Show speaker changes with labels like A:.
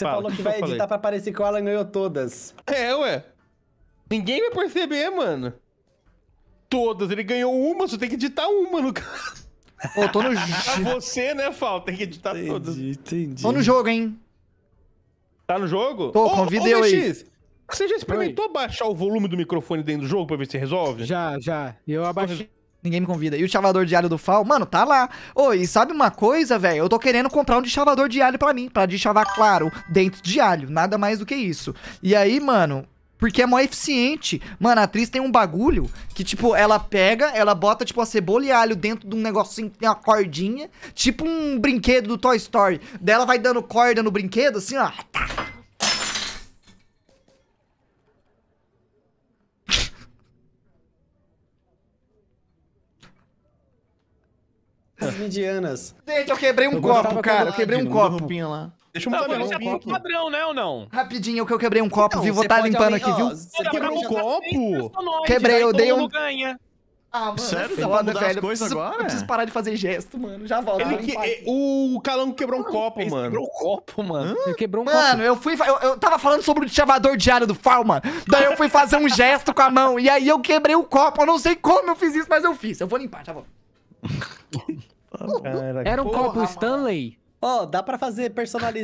A: Você Fala, falou que, que vai editar pra parecer que o Alan ganhou todas. É, ué. Ninguém vai perceber, mano. Todas. Ele ganhou uma, só tem que editar uma, no caso. Pô, tô no jogo. você, né, Fal? Tem que editar entendi, todas. Entendi, Tô no jogo, hein? Tá no jogo? Tô, convidei aí. Você já experimentou Oi. baixar o volume do microfone dentro do jogo pra ver se resolve? Já, já. Eu abaixei Ninguém me convida. E o chavador de alho do Fal, mano, tá lá. Ô, e sabe uma coisa, velho? Eu tô querendo comprar um de chavador de alho pra mim, pra de chavar, claro, dentro de alho. Nada mais do que isso. E aí, mano, porque é mó eficiente. Mano, a atriz tem um bagulho que, tipo, ela pega, ela bota, tipo, a cebola e alho dentro de um negocinho que tem uma cordinha, tipo um brinquedo do Toy Story. Dela vai dando corda no brinquedo, assim, ó. coisas indianas. Gente, eu quebrei um eu copo, cara. Eu quebrei um copo. Lá. Deixa eu não, mas você é padrão, né, ou não? Rapidinho, que eu quebrei um copo, Vi viu? Vou estar limpando aqui, viu? Você quebrou um tá copo? Quebrei, né? eu dei um... Ganha. Ah, mano, Sério? Dá tá pra mudar velho. as coisas preciso, agora? Eu preciso parar de fazer gesto, mano. Já volto. Ele que, o Calango quebrou um ah, copo, mano. Quebrou um copo, mano. Ele quebrou um mano, copo. Mano, eu fui. Eu, eu, tava falando sobre o chavador diário do Falma. Daí eu fui fazer um gesto com a mão. E aí eu quebrei o copo. Eu não sei como eu fiz isso, mas eu fiz. Eu vou limpar, já volto. Era um Porra, copo Stanley. Ó, oh, dá pra fazer personalizado